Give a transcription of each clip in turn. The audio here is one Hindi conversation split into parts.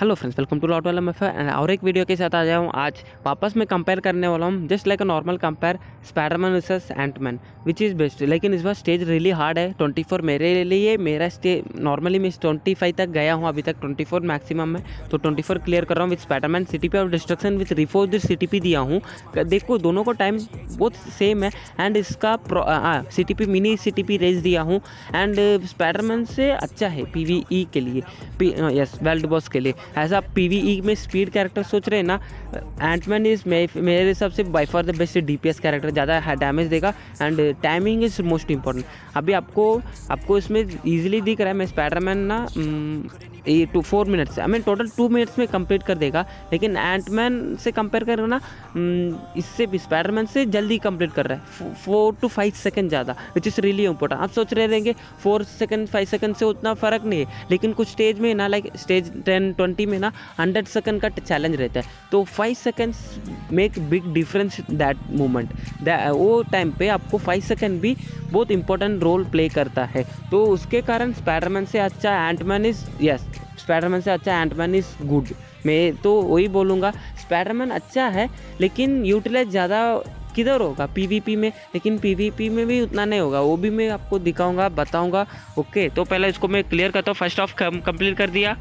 हेलो फ्रेंड्स वेलकम टू लॉट वाला मैं एंड और एक वीडियो के साथ आ जाऊँ आज वापस मैं कंपेयर करने वाला हूँ just like a normal compare Spiderman versus Antman which is best लेकिन इस बार स्टेज रियली हार्ड है 24 मेरे लिए मेरा स्टेज नॉर्मली मैं 25 तक गया हूँ अभी तक 24 मैक्सिमम में तो 24 क्लियर कर रहा हूँ विथ सी सिटी पी और डिस्ट्रक्शन विथ रिफोज सिटी पी दिया हूँ देखो दोनों को टाइम बहुत सेम है एंड इसका C T P mini C T P rage दिया हूँ एंड स्पैडरमैन से अच्छा है पी e के लिए यस वेल्ड बॉस के लिए एज आप पी वी ई में स्पीड कैरेक्टर सोच रहे हैं ना एंटमैन इज़ मेरे हिसाब से by far the best D P S character ज़्यादा डैमेज देगा and timing is most important अभी आपको आपको इसमें ईजिली दिख रहा है मैं स्पैडरमैन ना हम्म, ये two four minutes I mean total two minutes में कंप्लीट कर देगा लेकिन एंटमैन से कंपेयर करें ना हम्म, इससे स्पाइडरमैन से जल्दी कंप्लीट कर रहा है फोर टू फाइव सेकंड ज़्यादा विच इज़ रियली इंपॉर्टेंट आप सोच रहे रहेंगे फोर सेकंड फाइव सेकंड से उतना फ़र्क नहीं है लेकिन कुछ स्टेज में ना लाइक स्टेज टेन ट्वेंटी में ना हंड्रेड सेकंड का चैलेंज रहता है तो five seconds make big difference that moment वो टाइम पर आपको फाइव सेकेंड भी बहुत इंपॉर्टेंट रोल प्ले करता है तो उसके कारण स्पाइडरमैन से अच्छा एंटमैन इज़ यस स्पाइडरमैन से अच्छा एंटमैन इज़ गुड मैं तो वही बोलूँगा स्पाइडरमैन अच्छा है लेकिन यूटिलाइज ज़्यादा किधर होगा पीवीपी में लेकिन पीवीपी में भी उतना नहीं होगा वो भी मैं आपको दिखाऊंगा बताऊंगा ओके तो पहले इसको मैं क्लियर करता हूँ फर्स्ट ऑफ कंप्लीट कर दिया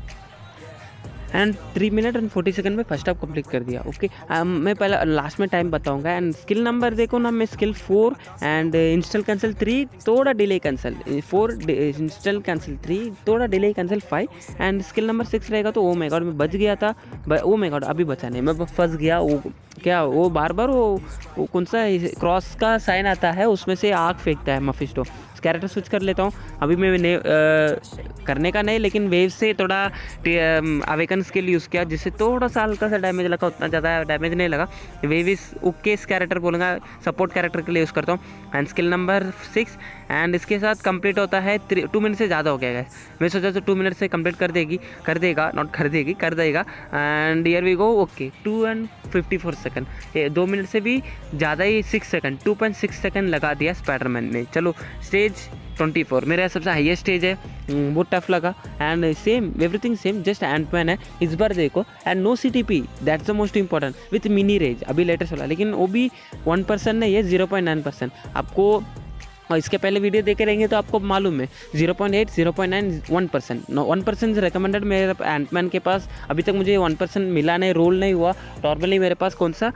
and three minute and forty second में फर्स्ट हाफ कंप्लीट कर दिया ओके okay? Um, मैं पहले लास्ट में टाइम बताऊंगा एंड स्किल नंबर देखो ना मैं skill four and instant cancel three थोड़ा delay cancel four instant cancel three थोड़ा delay cancel five and skill number six रहेगा तो ओ मे गॉड मैं बच गया था ओ मे गॉड अभी बचा नहीं मैं फंस गया वो क्या वो बार बार वो, वो कौन सा क्रॉस का साइन आता है उसमें से आग फेंकता है मफिस्टो कैरेक्टर स्विच कर लेता हूँ अभी मैं आ, करने का नहीं लेकिन वेव से थोड़ा अवेकन स्किल यूज़ किया जिससे थोड़ा सा हल्का सा डैमेज लगा उतना ज़्यादा डैमेज नहीं लगा वेव इस ओके इस कैरेक्टर बोलूँगा सपोर्ट कैरेक्टर के लिए यूज़ करता हूँ and skill number six and इसके साथ कंप्लीट होता है टू मिनट से ज़्यादा हो गया है मैं सोचा तो टू मिनट से कंप्लीट कर देगी कर देगा नॉट कर देगी कर देगा and here we go okay two and fifty four second दो मिनट से भी ज़्यादा ही six second two point six second लगा दिया स्पाइडरमैन ने चलो स्टेज ट्वेंटी फोर मेरा सबसे हाईएस्ट स्टेज है hmm, वो टफ लगा and same everything same just and पैन है इस बार देखो and no C T P that's the most important with mini range अभी लेटेस्ट वाला लेकिन वो भी वन परसेंट नहीं है जीरो पॉइंट नाइन परसेंट आपको और इसके पहले वीडियो देखे रहेंगे तो आपको मालूम है zero point eight zero point nine one percent one percent recommended मेरे एंटमैन के पास अभी तक मुझे वन परसेंट मिला नहीं रोल नहीं हुआ नॉर्मली मेरे पास कौन सा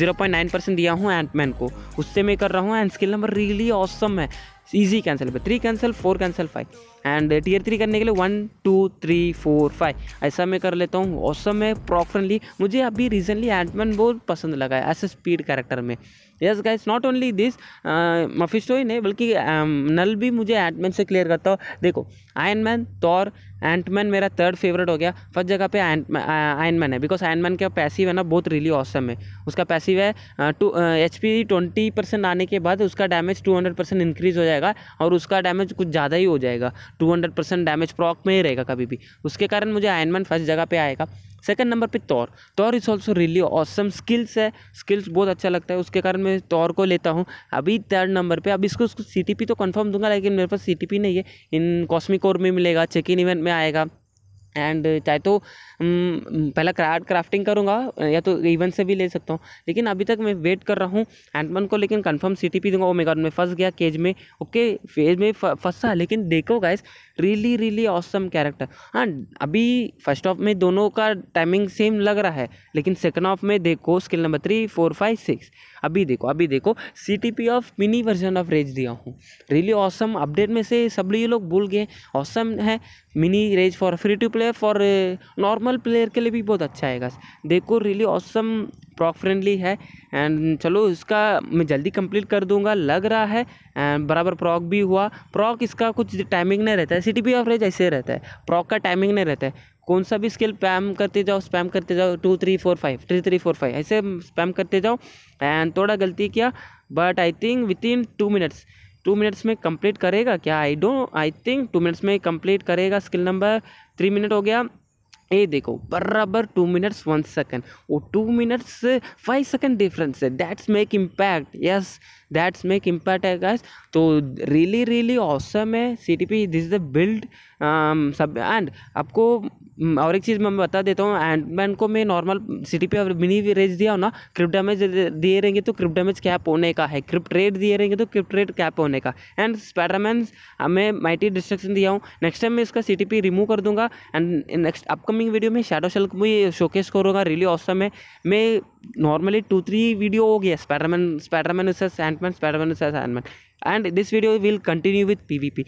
जीरो पॉइंट नाइन परसेंट दिया हूँ एंटमैन को उससे मैं कर रहा हूँ and skill number really awesome है ईजी कैंसिल पे three cancel four cancel five and tier three करने के लिए one two three four five ऐसा मैं कर लेता हूँ औसम है प्रॉपरली मुझे अभी रिसेंटली एंटमैन बहुत पसंद लगा है ऐसे स्पीड कैरेक्टर में yes guys not only this Mephisto ही नहीं बल्कि नल um, भी मुझे एंटमैन से क्लियर करता हो देखो आयन मैन तौर एंटमैन मेरा थर्ड फेवरेट हो गया फर्स्ट जगह पे आयन मैन uh, है बिकॉज आयन मैन का पैसिव है ना बहुत रियली ऑसम है उसका पैसिव है to H P twenty percent आने के बाद उसका damage two hundred percent increase हो जाएगा और उसका डैमेज कुछ ज़्यादा ही हो जाएगा two hundred percent damage proc में ही रहेगा कभी भी उसके कारण मुझे आयन मैन फर्स्ट जगह पर आएगा सेकंड नंबर पे Thor Thor is also really awesome skills है स्किल्स बहुत अच्छा लगता है उसके कारण मैं तौर को लेता हूँ अभी थर्ड नंबर पे अब इसको सी तो कन्फर्म दूंगा लेकिन मेरे पास सी नहीं है इन कॉस्मिक कोर में मिलेगा चेक इन इवेंट में आएगा एंड चाहे तो पहला क्राफ्ट क्राफ्टिंग करूँगा या तो इवन से भी ले सकता हूँ लेकिन अभी तक मैं वेट कर रहा हूँ एंडमन को लेकिन कंफर्म सी टी पी दूंगा ओ मेगा में फंस गया केज में ओके फेज में फंसा लेकिन देखो guys really really awesome character हाँ अभी फर्स्ट ऑफ में दोनों का टाइमिंग सेम लग रहा है लेकिन सेकेंड ऑफ में देखो skill number three four five six अभी देखो अभी देखो C T P of mini version of rage दिया हूँ रियली ऑसम अपडेट में से सब ये लोग भूल गए ऑसम है mini rage for free to play for normal player के लिए भी बहुत अच्छा है गस देखो रियली ऑसम प्रॉक फ्रेंडली है एंड चलो इसका मैं जल्दी कंप्लीट कर दूंगा लग रहा है एंड बराबर प्रॉक भी हुआ प्रॉक इसका कुछ टाइमिंग नहीं रहता है सिटी भी ऑफ रेज ऐसे रहता है प्रॉक का टाइमिंग नहीं रहता है कौन सा भी स्किल स्पैम करते जाओ स्पैम करते जाओ two three four five three three four five ऐसे स्पैम करते जाओ एंड थोड़ा गलती किया but I think within two minutes two minutes में कंप्लीट करेगा क्या I don't I think two minutes में कंप्लीट करेगा स्किल नंबर थ्री मिनट हो गया ये देखो बराबर टू मिनट्स वन सेकेंड वो two minutes five second difference है that's make impact yes that's make impact है गैस तो रियली रियली ऑसम है C T P this the build सब एंड आपको हम्म, और एक चीज़ मैं बता देता हूँ मैन को मैं normal C T P mini rage दिया हो ना क्रिप डैमेज दिए रहेंगे तो क्रिप डैमेज कैप होने का है क्रिप्ट रेट दिए रहेंगे तो क्रिप्ट रेट कैप होने का एंड स्पैडरमैन मैं माइटी डिस्ट्रक्शन दिया हूँ नेक्स्ट टाइम मैं इसका सी टी रिमूव कर दूंगा एंड नेक्स्ट अपकमिंग वीडियो में शेडो शेल को भी शोकेस करूँगा रिली ऑसम है मैं नॉर्मली टू थ्री वीडियो हो गया स्पैडरमैन स्पैडरमैन उससे सैंडमैन स्पैडरमैन उससे Sandman this video will continue with P V P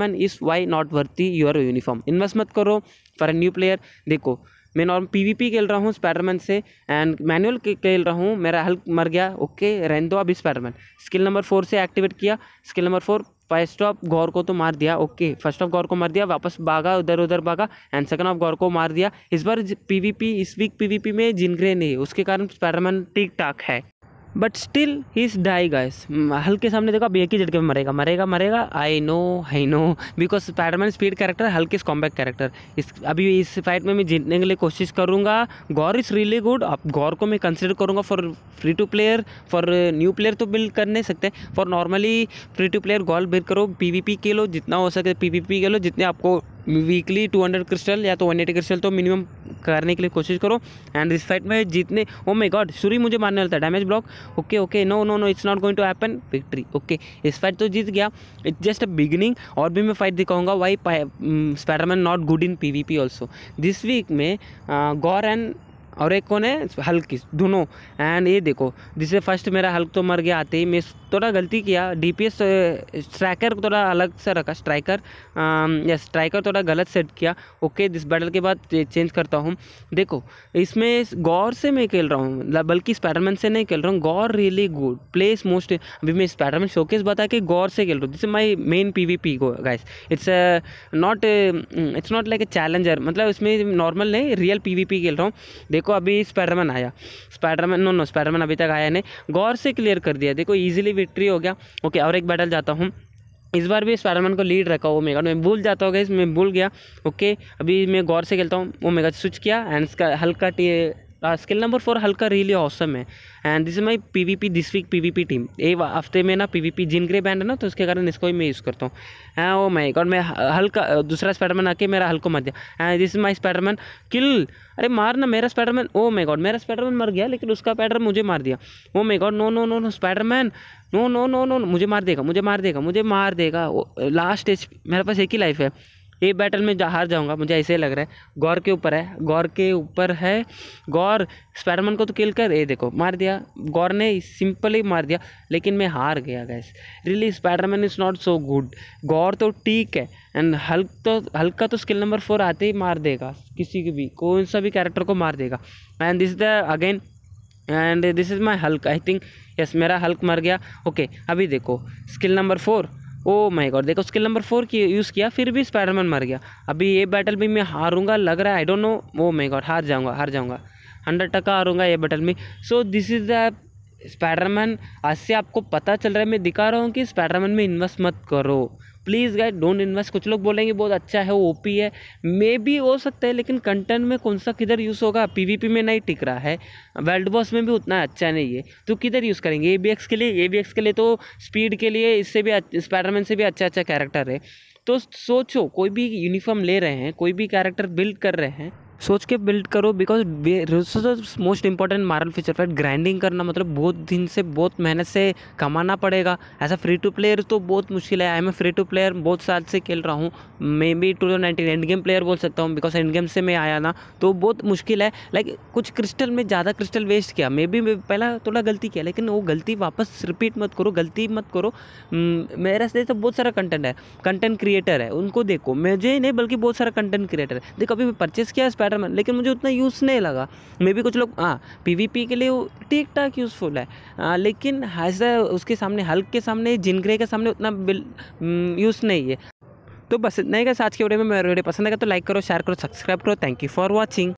man is why not worthy your uniform invest मत करो फॉर ए न्यू प्लेयर देखो मैं नॉर्म पीवीपी खेल रहा हूँ स्पाइडरमैन से एंड मैनुअल खेल रहा हूँ मेरा हल्क मर गया ओके रहन दो अभी स्पाइडरमैन स्किल नंबर फोर से एक्टिवेट किया skill number four first of Gorr को तो मार दिया ओके फर्स्ट ऑफ गौर को मार दिया वापस भागा उधर उधर भागा एंड सेकंड ऑफ गौर को मार दिया इस बार पीवीपी इस वीक पीवीपी में जिनग्रे नहीं उसके कारण स्पाइडरमैन ठीक ठाक है but still he is die guys हल्के सामने देखो अब एक ही झटके में मरेगा मरेगा मरेगा I know I know because Spiderman speed character हल्के इज कॉम्बैक्ट कैरेक्टर इस अभी इस फाइट में मैं जीतने के लिए कोशिश करूँगा गौर इज़ रियली गुड अब गौर को मैं कंसिडर करूँगा for free to player for new player तो बिल्ड कर नहीं सकते for normally free to player goal build करो पी वी पी के लो जितना हो सके पी वी पी के लो जितने आपको वीकली टू हंड्रेड क्रिस्टल या तो वन एटी क्रिस्टल तो मिनिमम करने के लिए कोशिश करो एंड इस फाइट में जीतने ओ मे गॉड सूरी मुझे मारने वाला था damage block okay okay no no no it's not going to happen victory okay इस फाइट तो जीत गया इट्स जस्ट अ बिगिनिंग और भी मैं फाइट दिखाऊंगा why Spiderman not good in P V P also this week में गौर uh, एंड और एक कौन है हल्क दोनों एंड ये देखो जिससे फर्स्ट मेरा हल्क तो मर गया आते ही मैं थोड़ा गलती किया डीपीएस स्ट्राइकर को थोड़ा अलग सा रखा स्ट्राइकर या स्ट्राइकर थोड़ा गलत सेट किया ओके दिस बैटल के बाद चेंज करता हूँ देखो इसमें गौर से मैं खेल रहा हूँ बल्कि स्पाइडरमैन से नहीं खेल रहा हूँ Gorr really good plays most अभी मैं स्पाइडरमैन शोकेस बता के गौर से खेल रहा हूँ this my main P V P guys it's not it's not like a challenger मतलब इसमें नॉर्मल नहीं रियल पी वी पी खेल रहा हूँ देखो देखो अभी स्पाइडरमैन आया स्पाइडरमैन नो नो स्पाइडरमैन अभी तक आया नहीं गौर से क्लियर कर दिया देखो ईजिली विक्ट्री हो गया ओके और एक बैटल जाता हूँ इस बार भी स्पाइडरमैन को लीड रखा वो मेगा मैं भूल जाता होगा गई मैं भूल गया ओके अभी मैं गौर से खेलता हूँ वो मेगा स्विच किया एंड इसका हल्का टी स्किल नंबर फोर हल्का रियली ऑसम है and this is my P V P this week P V P team a हफ्ते में ना P V P Jean Grey banned है ना तो उसके कारण इसको ही मैं यूज़ करता हूँ ओ माई गॉड मैं हल्का uh, दूसरा स्पाइडरमैन आके मेरा हल्को मार दिया this is my Spiderman kill अरे मार ना मेरा स्पाइडरमैन ओ माई गॉड मेरा स्पाइडरमैन मर गया लेकिन उसका पैडर मुझे मार दिया oh my God no no no no Spiderman no no no no मुझे मार देगा मुझे मार देगा मुझे मार देगा लास्ट oh, स्टेज मेरे पास एक ही लाइफ है ये बैटल में हार जाऊंगा मुझे ऐसे लग रहा है गौर के ऊपर है गौर के ऊपर है गौर स्पाइडरमैन को तो किल कर ये देखो मार दिया गौर ने सिंपली मार दिया लेकिन मैं हार गया guys really Spiderman is not so good Gorr तो ठीक है एंड हल्क तो हल्का तो स्किल नंबर फोर आते ही मार देगा किसी की भी कौन सा भी कैरेक्टर को मार देगा and this the again and this is my Hulk I think yes मेरा हल्क मर गया ओके okay, अभी देखो skill number four oh my God देखो स्किल नंबर फोर की यूज़ किया फिर भी स्पाइडरमैन मर गया अभी ये बैटल भी मैं हारूंगा लग रहा है I don't know oh my God हार जाऊंगा हार जाऊंगा हंड्रेड टका हारूंगा ये बैटल में so this is the Spiderman आज से आपको पता चल रहा है मैं दिखा रहा हूँ कि स्पाइडरमैन में इन्वेस्ट मत करो प्लीज़ गाइड डोंट इन्वेस्ट कुछ लोग बोलेंगे बहुत अच्छा है ओ पी है मे बी हो सकता है लेकिन कंटेंट में कौन सा किधर यूज़ होगा पी वी पी में नहीं टिक रहा है वर्ल्ड बॉस में भी उतना अच्छा नहीं है तो किधर यूज़ करेंगे ए बी एक्स के लिए ए बी एक्स के लिए तो स्पीड के लिए इससे भी स्पाइडरमैन से भी अच्छा अच्छा कैरेक्टर है तो सोचो कोई भी यूनिफॉर्म ले रहे हैं कोई भी कैरेक्टर बिल्ड कर रहे हैं सोच के बिल्ड करो because most important moral feature fat grinding करना मतलब बहुत दिन से बहुत मेहनत से कमाना पड़ेगा ऐसा फ्री टू प्लेयर तो बहुत मुश्किल है आई मैं फ्री टू प्लेयर बहुत साल से खेल रहा हूँ maybe two thousand nineteen end game player बोल सकता हूँ बिकॉज एंड गेम से मैं आया ना तो बहुत मुश्किल है लाइक like, कुछ क्रिस्टल में ज़्यादा क्रिस्टल वेस्ट किया मे बी पहला थोड़ा गलती किया लेकिन वो गलती वापस रिपीट मत करो गलती मत करो hmm, मेरे से तो बहुत सारा कंटेंट है कंटेंट क्रिएटर है उनको देखो मुझे नहीं बल्कि बहुत सारा कंटेंट क्रिएटर है देखो अभी मैं परचेस किया मैन लेकिन मुझे उतना यूज़ नहीं लगा मे भी कुछ लोग हाँ पी के लिए ठीक ठाक यूज़फुल है आ, हाँ, लेकिन ऐसा उसके सामने हल्क के सामने जिनग्रे के सामने उतना यूज़ नहीं है तो बस इतना ही का आज के वीडियो में मेरे वीडियो पसंद आएगा तो लाइक करो शेयर करो सब्सक्राइब करो थैंक यू फॉर वॉचिंग